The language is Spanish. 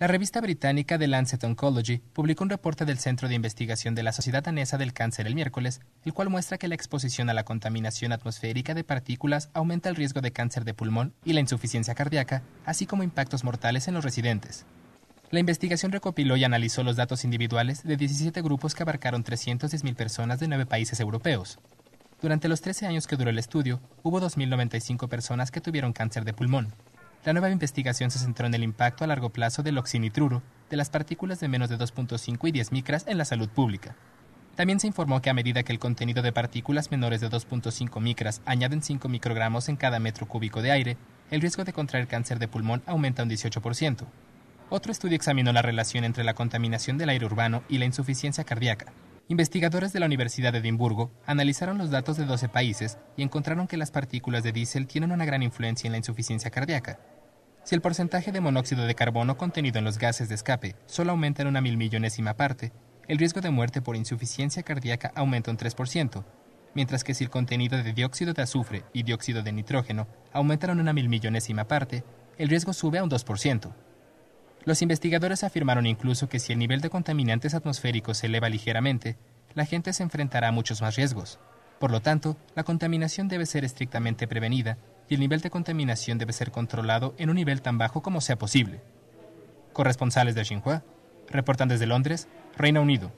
La revista británica The Lancet Oncology publicó un reporte del Centro de Investigación de la Sociedad Danesa del Cáncer el miércoles, el cual muestra que la exposición a la contaminación atmosférica de partículas aumenta el riesgo de cáncer de pulmón y la insuficiencia cardíaca, así como impactos mortales en los residentes. La investigación recopiló y analizó los datos individuales de 17 grupos que abarcaron 310.000 personas de nueve países europeos. Durante los 13 años que duró el estudio, hubo 2.095 personas que tuvieron cáncer de pulmón, la nueva investigación se centró en el impacto a largo plazo del oxinitruro de las partículas de menos de 2.5 y 10 micras en la salud pública. También se informó que a medida que el contenido de partículas menores de 2.5 micras añaden 5 microgramos en cada metro cúbico de aire, el riesgo de contraer cáncer de pulmón aumenta un 18%. Otro estudio examinó la relación entre la contaminación del aire urbano y la insuficiencia cardíaca. Investigadores de la Universidad de Edimburgo analizaron los datos de 12 países y encontraron que las partículas de diésel tienen una gran influencia en la insuficiencia cardíaca. Si el porcentaje de monóxido de carbono contenido en los gases de escape solo aumenta en una mil milmillonésima parte, el riesgo de muerte por insuficiencia cardíaca aumenta un 3%, mientras que si el contenido de dióxido de azufre y dióxido de nitrógeno en una mil milmillonésima parte, el riesgo sube a un 2%. Los investigadores afirmaron incluso que si el nivel de contaminantes atmosféricos se eleva ligeramente, la gente se enfrentará a muchos más riesgos. Por lo tanto, la contaminación debe ser estrictamente prevenida y el nivel de contaminación debe ser controlado en un nivel tan bajo como sea posible. Corresponsales de Xinhua reportan desde Londres, Reino Unido.